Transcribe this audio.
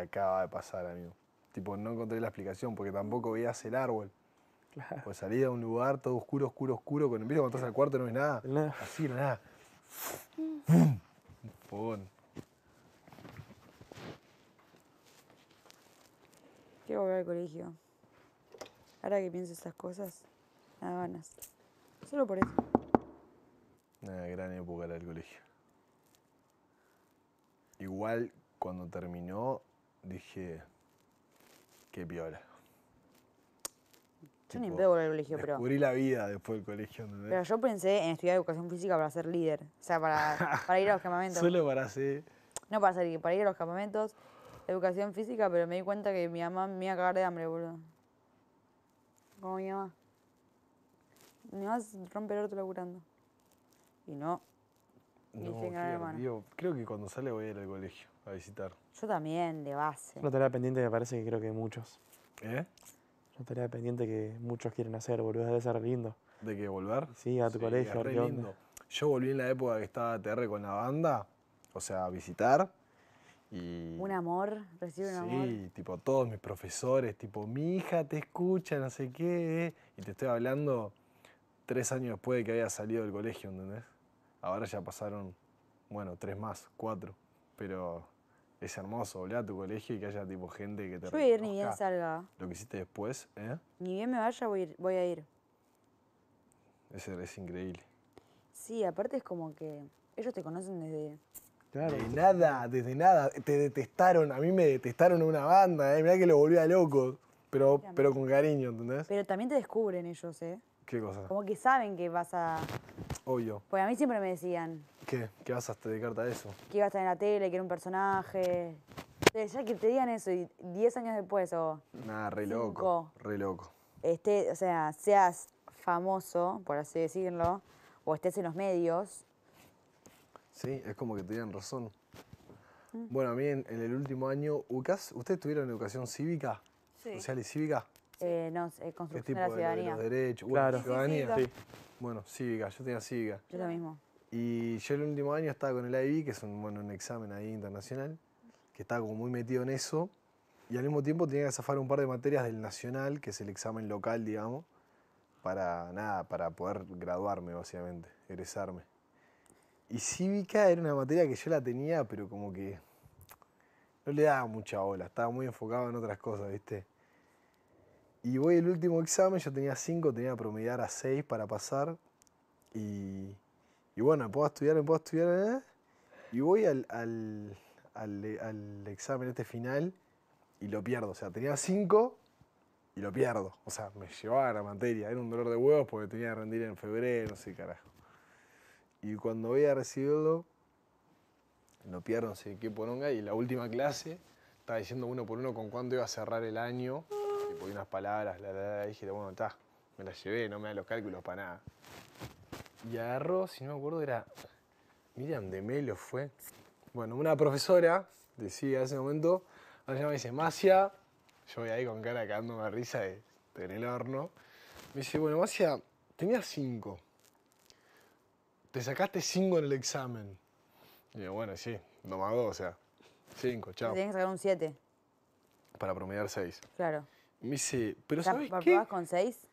acaba de pasar, amigo. Tipo, no encontré la explicación porque tampoco veías el árbol. Claro. Pues salí a un lugar todo oscuro, oscuro, oscuro. Cuando miedo a entras al cuarto no ves nada. Así, nada. un fogón. Quiero volver al colegio. Ahora que pienso estas cosas, nada ganas. Solo por eso. Una gran época era el colegio. Igual cuando terminó, dije, qué piola. Yo ni pedo volver al colegio, pero. la vida después del colegio. Pero yo pensé en estudiar educación física para ser líder. O sea, para, para ir a los campamentos. Solo para ser. No para salir, para ir a los campamentos. Educación física, pero me di cuenta que mi mamá me iba a cagar de hambre, boludo. Como mi mamá. Mi mamá rompe el orto laburando. Y no, no, Creo que cuando sale voy a ir al colegio a visitar. Yo también, de base. Una tarea pendiente que parece que creo que muchos. ¿Eh? Una tarea pendiente que muchos quieren hacer, boludo. Debe ser lindo. ¿De qué volver? Sí, a tu colegio. lindo. Yo volví en la época que estaba TR con la banda, o sea, a visitar. Y... Un amor, recibe un amor. Sí, tipo todos mis profesores, tipo, mi hija te escucha, no sé qué, y te estoy hablando tres años después de que había salido del colegio, ¿entendés? Ahora ya pasaron, bueno, tres más, cuatro. Pero es hermoso volver a tu colegio y que haya tipo gente que te Yo voy a ir ni bien salga. lo que hiciste después, ¿eh? Ni bien me vaya, voy, a ir- voy a ir. Es, increíble. Sí, aparte es como que ellos te conocen desde... Claro. nada, desde nada. Te detestaron, a mí me detestaron una banda, ¿eh? mirá que lo a loco. Pero, pero con cariño, ¿entendés? Pero también te descubren ellos, ¿eh? ¿Qué cosa? Como que saben que vas a, Obvio. Pues a mí siempre me decían. ¿Qué? ¿Qué vas a dedicarte a eso? Que ibas a estar en la tele, que era un personaje. Ya que te digan eso y 10 años después o. nada re loco. Re loco. Este, o sea, seas famoso, por así decirlo, o estés en los medios. Sí, es como que te digan razón. Mm. Bueno, a mí en, el último año, UCAS, ¿ustedes tuvieron educación cívica? Sí. ¿Social y cívica? Eh, no eh, es construcción de ciudadanía. derechos, ciudadanía. Sí. Bueno, cívica, yo tenía cívica. Yo lo mismo. Y yo el último año estaba con el IB, que es un, bueno, un examen ahí internacional, que estaba como muy metido en eso. Y al mismo tiempo tenía que zafar un par de materias del nacional, que es el examen local, digamos, para nada, para poder graduarme, básicamente, egresarme. Y cívica era una materia que yo la tenía, pero como que no le daba mucha ola. estaba muy enfocado en otras cosas, ¿viste? Y voy el último examen, yo tenía 5, tenía que promediar a 6 para pasar. Y, y bueno, puedo estudiar, me puedo estudiar. ¿eh? Y voy al, examen este final y lo pierdo. O sea, tenía 5 y lo pierdo. O sea, me llevaba la materia. Era un dolor de huevos porque tenía que rendir en febrero, no sé, carajo. Y cuando voy a recibirlo, lo pierdo, no sé qué poronga. Y la última clase estaba diciendo uno por uno con cuánto iba a cerrar el año tipo, unas palabras, la, la, dije, bueno, está, me las llevé, no me da los cálculos para nada. Y agarró, si no me acuerdo, era Miriam de Melo fue. Bueno, una profesora decía hace ese momento, me dice, Masia, yo voy ahí con cara cagándome risa en el horno. Me dice, bueno, Masia, tenías cinco. Te sacaste cinco en el examen. Y yo, bueno, sí, nomás dos, o sea, cinco, chao. Tienes que sacar un siete. Para promediar seis. Claro. Me dice, pero ¿sabes qué? con seis?